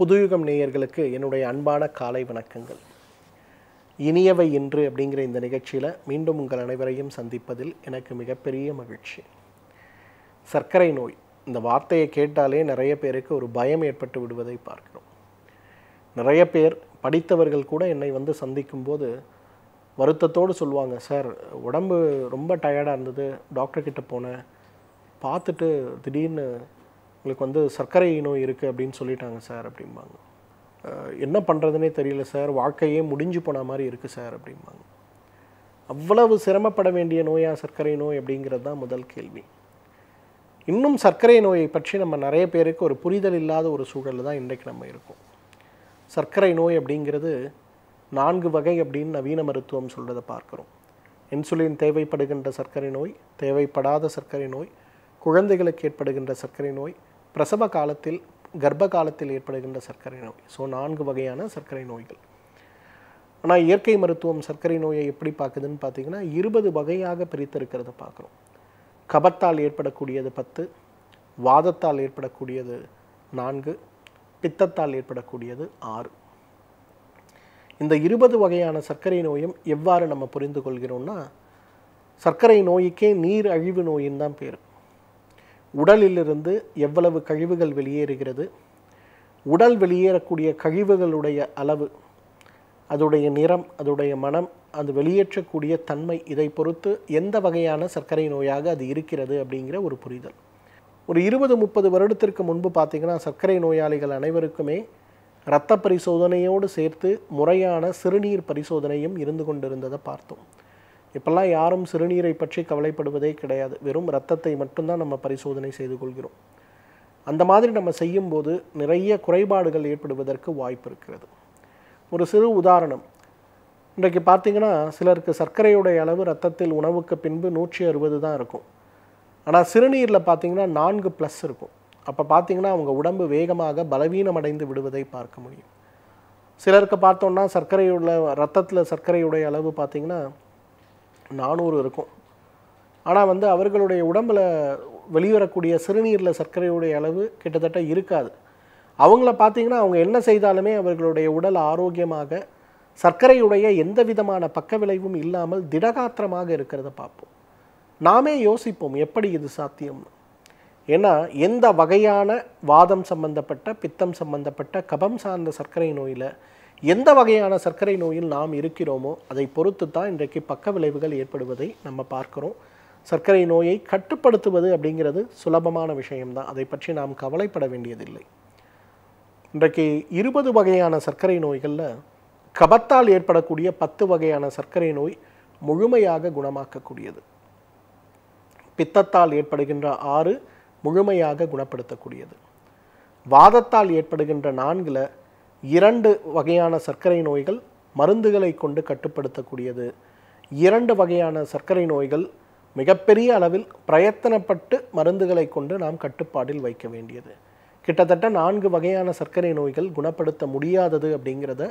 புதுயுகம் நேயர்களுக்கு என்னுடைய அன்பான காலை வணக்கங்கள் இனியவை இன்று அப்படிங்கிற இந்த நிகழ்ச்சியில் மீண்டும் உங்கள் அனைவரையும் சந்திப்பதில் எனக்கு மிகப்பெரிய மகிழ்ச்சி சர்க்கரை நோய் இந்த வார்த்தையை கேட்டாலே நிறைய பேருக்கு ஒரு பயம் ஏற்பட்டு விடுவதை பார்க்கிறோம் நிறைய பேர் படித்தவர்கள் கூட என்னை வந்து சந்திக்கும்போது வருத்தத்தோடு சொல்லுவாங்க சார் உடம்பு ரொம்ப டயர்டாக இருந்தது டாக்டர்கிட்ட போனேன் பார்த்துட்டு திடீர்னு உங்களுக்கு வந்து சர்க்கரை நோய் இருக்குது அப்படின்னு சொல்லிட்டாங்க சார் அப்படிம்பாங்க என்ன பண்ணுறதுனே தெரியல சார் வாழ்க்கையே முடிஞ்சு போன மாதிரி இருக்குது சார் அப்படிம்பாங்க அவ்வளவு சிரமப்பட வேண்டிய நோயா சர்க்கரை நோய் அப்படிங்கிறது தான் முதல் கேள்வி இன்னும் சர்க்கரை நோயை பற்றி நம்ம நிறைய பேருக்கு ஒரு புரிதல் இல்லாத ஒரு சூழலில் தான் இன்றைக்கு நம்ம இருக்கோம் சர்க்கரை நோய் அப்படிங்கிறது நான்கு வகை அப்படின்னு நவீன மருத்துவம் சொல்கிறத பார்க்குறோம் இன்சுலின் தேவைப்படுகின்ற சர்க்கரை நோய் தேவைப்படாத சர்க்கரை நோய் குழந்தைகளுக்கு ஏற்படுகின்ற சர்க்கரை நோய் பிரசவ காலத்தில் கர்ப்ப காலத்தில் ஏற்படுகின்ற சர்க்கரை நோய் ஸோ நான்கு வகையான சர்க்கரை நோய்கள் ஆனால் இயற்கை மருத்துவம் சர்க்கரை நோயை எப்படி பார்க்குதுன்னு பார்த்தீங்கன்னா இருபது வகையாக பிரித்திருக்கிறத பார்க்குறோம் கபத்தால் ஏற்படக்கூடியது பத்து வாதத்தால் ஏற்படக்கூடியது நான்கு பித்தத்தால் ஏற்படக்கூடியது ஆறு இந்த இருபது வகையான சர்க்கரை நோயும் எவ்வாறு நம்ம புரிந்து கொள்கிறோம்னா சர்க்கரை நோய்க்கே நீர் அழிவு நோயின் தான் பேர் உடலிலிருந்து எவ்வளவு கழிவுகள் வெளியேறுகிறது உடல் வெளியேறக்கூடிய கழிவுகளுடைய அளவு அதோடைய நிறம் அதோடைய மனம் அது வெளியேற்றக்கூடிய தன்மை இதை பொறுத்து எந்த வகையான சர்க்கரை நோயாக அது இருக்கிறது அப்படிங்கிற ஒரு புரிதல் ஒரு இருபது முப்பது வருடத்திற்கு முன்பு பார்த்திங்கன்னா சர்க்கரை நோயாளிகள் அனைவருக்குமே இரத்த பரிசோதனையோடு சேர்த்து முறையான சிறுநீர் பரிசோதனையும் இருந்து கொண்டிருந்ததை பார்த்தோம் இப்போல்லாம் யாரும் சிறுநீரை பற்றி கவலைப்படுவதே கிடையாது வெறும் ரத்தத்தை மட்டும்தான் நம்ம பரிசோதனை செய்து கொள்கிறோம் அந்த மாதிரி நம்ம செய்யும்போது நிறைய குறைபாடுகள் ஏற்படுவதற்கு வாய்ப்பு இருக்கிறது ஒரு சிறு உதாரணம் இன்றைக்கு பார்த்தீங்கன்னா சிலருக்கு சர்க்கரையுடைய அளவு ரத்தத்தில் உணவுக்கு பின்பு நூற்றி அறுபது தான் இருக்கும் ஆனால் சிறுநீரில் பார்த்திங்கன்னா நான்கு ப்ளஸ் இருக்கும் அப்போ பார்த்திங்கன்னா அவங்க உடம்பு வேகமாக பலவீனமடைந்து விடுவதை பார்க்க முடியும் சிலருக்கு பார்த்தோன்னா சர்க்கரையுள்ள ரத்தத்தில் சர்க்கரையுடைய அளவு பார்த்திங்கன்னா நானூறு இருக்கும் ஆனால் வந்து அவர்களுடைய உடம்பில் வெளிவரக்கூடிய சிறுநீரில் சர்க்கரையுடைய அளவு கிட்டத்தட்ட இருக்காது அவங்கள பார்த்திங்கன்னா அவங்க என்ன செய்தாலுமே அவர்களுடைய உடல் ஆரோக்கியமாக சர்க்கரையுடைய எந்த விதமான பக்க விளைவும் இல்லாமல் திடகாத்திரமாக இருக்கிறத பார்ப்போம் நாமே யோசிப்போம் எப்படி இது சாத்தியம்னு ஏன்னா எந்த வகையான வாதம் சம்பந்தப்பட்ட பித்தம் சம்பந்தப்பட்ட கபம் சார்ந்த சர்க்கரை நோயில் எந்த வகையான சர்க்கரை நோயில் நாம் இருக்கிறோமோ அதை பொறுத்து தான் இன்றைக்கு பக்க விளைவுகள் ஏற்படுவதை நம்ம பார்க்குறோம் சர்க்கரை நோயை கட்டுப்படுத்துவது அப்படிங்கிறது சுலபமான விஷயம்தான் அதை பற்றி நாம் கவலைப்பட வேண்டியதில்லை இன்றைக்கு இருபது வகையான சர்க்கரை நோய்களில் கபத்தால் ஏற்படக்கூடிய பத்து வகையான சர்க்கரை நோய் முழுமையாக குணமாக்கக்கூடியது பித்தத்தால் ஏற்படுகின்ற ஆறு முழுமையாக குணப்படுத்தக்கூடியது வாதத்தால் ஏற்படுகின்ற நான்கில் இரண்டு வகையான சர்க்கரை நோய்கள் மருந்துகளை கொண்டு கட்டுப்படுத்தக்கூடியது இரண்டு வகையான சர்க்கரை நோய்கள் மிகப்பெரிய அளவில் பிரயத்தனப்பட்டு மருந்துகளை கொண்டு நாம் கட்டுப்பாட்டில் வைக்க வேண்டியது கிட்டத்தட்ட நான்கு வகையான சர்க்கரை நோய்கள் குணப்படுத்த முடியாதது அப்படிங்கிறத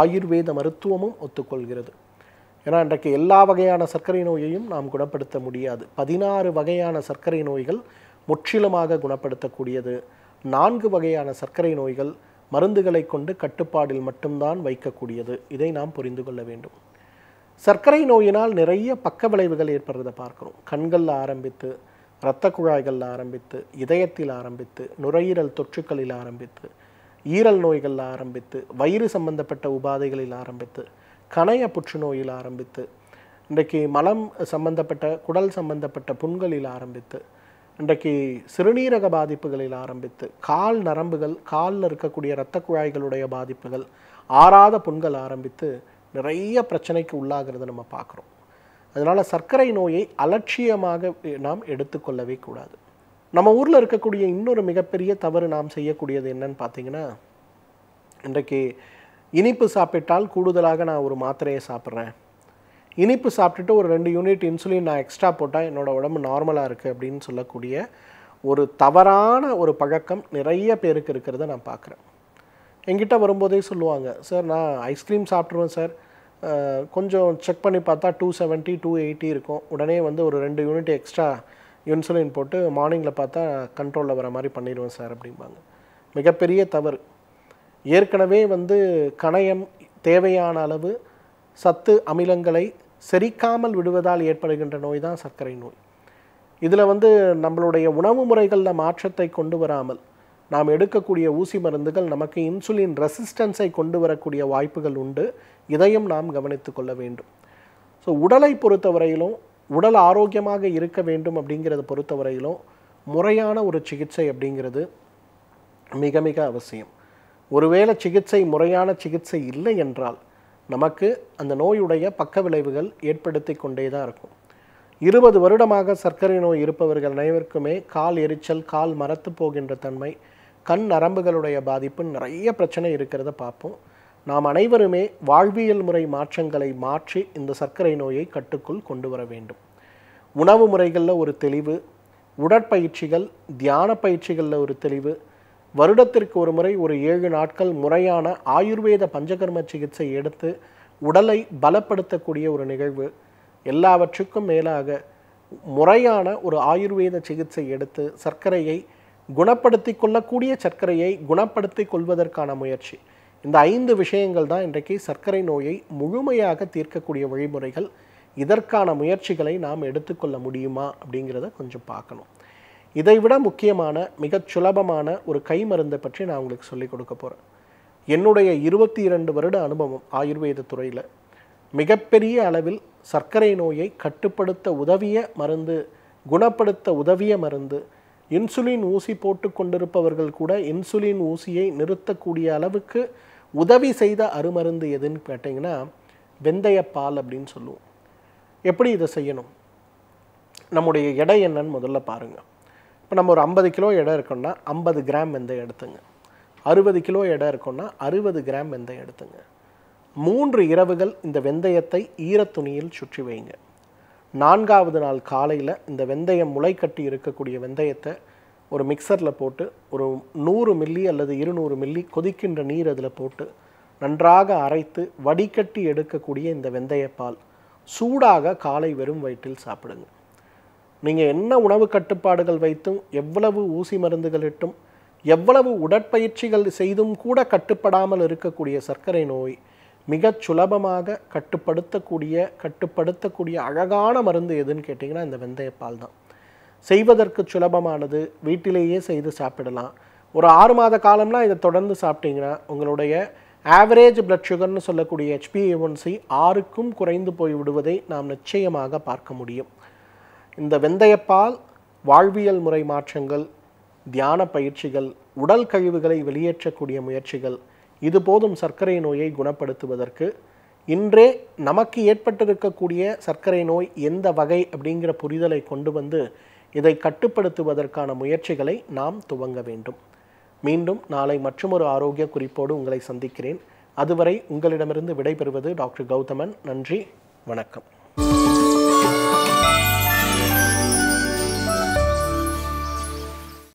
ஆயுர்வேத மருத்துவமும் ஒத்துக்கொள்கிறது ஏன்னா இன்றைக்கு எல்லா வகையான சர்க்கரை நோயையும் நாம் குணப்படுத்த முடியாது பதினாறு வகையான சர்க்கரை நோய்கள் முற்றிலுமாக குணப்படுத்தக்கூடியது நான்கு வகையான சர்க்கரை நோய்கள் மருந்துகளை கொண்டு கட்டுப்பாடில் மட்டும்தான் வைக்கக்கூடியது இதை நாம் புரிந்து கொள்ள வேண்டும் சர்க்கரை நோயினால் நிறைய பக்க விளைவுகள் ஏற்படுறதை பார்க்குறோம் கண்களில் ஆரம்பித்து இரத்த குழாய்களில் ஆரம்பித்து இதயத்தில் ஆரம்பித்து நுரையீரல் தொற்றுக்களில் ஆரம்பித்து ஈரல் நோய்களில் ஆரம்பித்து வயிறு சம்பந்தப்பட்ட உபாதைகளில் ஆரம்பித்து கணைய புற்றுநோயில் ஆரம்பித்து இன்றைக்கு மலம் சம்பந்தப்பட்ட குடல் சம்பந்தப்பட்ட புண்களில் ஆரம்பித்து இன்றைக்கு சிறுநீரக பாதிப்புகளில் ஆரம்பித்து கால் நரம்புகள் காலில் இருக்கக்கூடிய இரத்த குழாய்களுடைய பாதிப்புகள் ஆறாத புண்கள் ஆரம்பித்து நிறைய பிரச்சனைக்கு உள்ளாகிறத நம்ம பார்க்குறோம் அதனால் சர்க்கரை நோயை அலட்சியமாக நாம் எடுத்துக்கொள்ளவே கூடாது நம்ம ஊரில் இருக்கக்கூடிய இன்னொரு மிகப்பெரிய தவறு நாம் செய்யக்கூடியது என்னன்னு பார்த்தீங்கன்னா இன்றைக்கு இனிப்பு சாப்பிட்டால் கூடுதலாக நான் ஒரு மாத்திரையை சாப்பிட்றேன் இனிப்பு சாப்பிட்டுட்டு ஒரு ரெண்டு யூனிட் இன்சுலின் நான் எக்ஸ்ட்ரா போட்டால் என்னோடய உடம்பு நார்மலாக இருக்குது அப்படின்னு சொல்லக்கூடிய ஒரு தவறான ஒரு பழக்கம் நிறைய பேருக்கு இருக்கிறத நான் பார்க்குறேன் எங்கிட்ட வரும்போதே சொல்லுவாங்க சார் நான் ஐஸ்கிரீம் சாப்பிட்ருவேன் சார் கொஞ்சம் செக் பண்ணி பார்த்தா டூ செவன்ட்டி டூ எயிட்டி இருக்கும் உடனே வந்து ஒரு ரெண்டு யூனிட் எக்ஸ்ட்ரா இன்சுலின் போட்டு மார்னிங்கில் பார்த்தா கண்ட்ரோலில் வர மாதிரி பண்ணிடுவேன் சார் அப்படிம்பாங்க மிகப்பெரிய தவறு ஏற்கனவே வந்து கணையம் தேவையான அளவு சத்து அமிலங்களை செரிக்காமல் விடுவதால் ஏற்படுகின்ற நோய் தான் சர்க்கரை நோய் இதில் வந்து நம்மளுடைய உணவு முறைகளில் மாற்றத்தை கொண்டு வராமல் நாம் எடுக்கக்கூடிய ஊசி மருந்துகள் நமக்கு இன்சுலின் ரெசிஸ்டன்ஸை கொண்டு வரக்கூடிய வாய்ப்புகள் உண்டு இதையும் நாம் கவனித்து கொள்ள வேண்டும் ஸோ உடலை பொறுத்தவரையிலும் உடல் ஆரோக்கியமாக இருக்க வேண்டும் அப்படிங்கிறத பொறுத்தவரையிலும் முறையான ஒரு சிகிச்சை அப்படிங்கிறது மிக மிக அவசியம் ஒருவேளை சிகிச்சை முறையான சிகிச்சை இல்லை என்றால் நமக்கு அந்த நோயுடைய பக்க விளைவுகள் ஏற்படுத்தி கொண்டே தான் இருக்கும் இருபது வருடமாக சர்க்கரை நோய் இருப்பவர்கள் அனைவருக்குமே கால் எரிச்சல் கால் மரத்து போகின்ற தன்மை கண் நரம்புகளுடைய பாதிப்பு நிறைய பிரச்சனை இருக்கிறத பார்ப்போம் நாம் அனைவருமே வாழ்வியல் முறை மாற்றங்களை மாற்றி இந்த சர்க்கரை நோயை கட்டுக்குள் கொண்டு வர வேண்டும் உணவு முறைகளில் ஒரு தெளிவு உடற்பயிற்சிகள் தியான பயிற்சிகளில் ஒரு தெளிவு வருடத்திற்கு ஒரு முறை ஒரு ஏழு நாட்கள் முறையான ஆயுர்வேத பஞ்சகர்ம சிகிச்சை எடுத்து உடலை பலப்படுத்தக்கூடிய ஒரு நிகழ்வு எல்லாவற்றுக்கும் மேலாக முறையான ஒரு ஆயுர்வேத சிகிச்சை எடுத்து சர்க்கரையை குணப்படுத்தி கொள்ளக்கூடிய சர்க்கரையை குணப்படுத்தி கொள்வதற்கான முயற்சி இந்த ஐந்து விஷயங்கள் தான் இன்றைக்கு சர்க்கரை நோயை முழுமையாக தீர்க்கக்கூடிய வழிமுறைகள் இதற்கான முயற்சிகளை நாம் எடுத்துக்கொள்ள முடியுமா அப்படிங்கிறத கொஞ்சம் பார்க்கணும் இதைவிட முக்கியமான மிகச் சுலபமான ஒரு கை மருந்தை பற்றி நான் உங்களுக்கு சொல்லிக் கொடுக்க போகிறேன் என்னுடைய இருபத்தி இரண்டு வருட அனுபவம் ஆயுர்வேத துறையில் மிகப்பெரிய அளவில் சர்க்கரை நோயை கட்டுப்படுத்த உதவிய மருந்து குணப்படுத்த உதவிய மருந்து இன்சுலின் ஊசி போட்டு கொண்டிருப்பவர்கள் கூட இன்சுலின் ஊசியை நிறுத்தக்கூடிய அளவுக்கு உதவி செய்த அருமருந்து எதுன்னு கேட்டிங்கன்னா வெந்தயப்பால் அப்படின்னு சொல்லுவோம் எப்படி இதை செய்யணும் நம்முடைய எடை என்னன்னு முதல்ல பாருங்கள் இப்போ நம்ம ஒரு ஐம்பது கிலோ எடை இருக்கோம்னா ஐம்பது கிராம் வெந்தயம் எடுத்துங்க அறுபது கிலோ இடம் இருக்கோம்னா அறுபது கிராம் வெந்தயம் எடுத்துங்க மூன்று இரவுகள் இந்த வெந்தயத்தை ஈரத்துணியில் சுற்றி வைங்க நான்காவது நாள் காலையில் இந்த வெந்தயம் முளை கட்டி இருக்கக்கூடிய வெந்தயத்தை ஒரு மிக்சரில் போட்டு ஒரு நூறு மில்லி அல்லது இருநூறு மில்லி கொதிக்கின்ற நீர் அதில் போட்டு நன்றாக அரைத்து வடிகட்டி எடுக்கக்கூடிய இந்த வெந்தயப்பால் சூடாக காலை வெறும் வயிற்றில் சாப்பிடுங்க நீங்கள் என்ன உணவு கட்டுப்பாடுகள் வைத்தும் எவ்வளவு ஊசி மருந்துகள் இட்டும் எவ்வளவு உடற்பயிற்சிகள் செய்தும் கூட கட்டுப்படாமல் இருக்கக்கூடிய சர்க்கரை நோய் மிகச் சுலபமாக கட்டுப்படுத்தக்கூடிய கட்டுப்படுத்தக்கூடிய அழகான மருந்து எதுன்னு கேட்டிங்கன்னா இந்த வெந்தயப்பால் தான் செய்வதற்கு சுலபமானது வீட்டிலேயே செய்து சாப்பிடலாம் ஒரு ஆறு மாத காலம்லாம் இதை தொடர்ந்து சாப்பிட்டீங்கன்னா உங்களுடைய ஆவரேஜ் பிளட் சுகர்னு சொல்லக்கூடிய ஹெச்பிஏஒன்சி ஆறுக்கும் குறைந்து போய் விடுவதை நாம் நிச்சயமாக பார்க்க முடியும் இந்த வெந்தயப்பால் வாழ்வியல் முறை மாற்றங்கள் தியான பயிற்சிகள் உடல் கழிவுகளை வெளியேற்றக்கூடிய முயற்சிகள் இது போதும் சர்க்கரை நோயை குணப்படுத்துவதற்கு இன்றே நமக்கு ஏற்பட்டிருக்கக்கூடிய சர்க்கரை நோய் எந்த வகை அப்படிங்கிற புரிதலை கொண்டு வந்து இதை கட்டுப்படுத்துவதற்கான முயற்சிகளை நாம் துவங்க வேண்டும் மீண்டும் நாளை மற்றொரு ஆரோக்கிய குறிப்போடு உங்களை சந்திக்கிறேன் அதுவரை உங்களிடமிருந்து விடைபெறுவது டாக்டர் கௌதமன் நன்றி வணக்கம்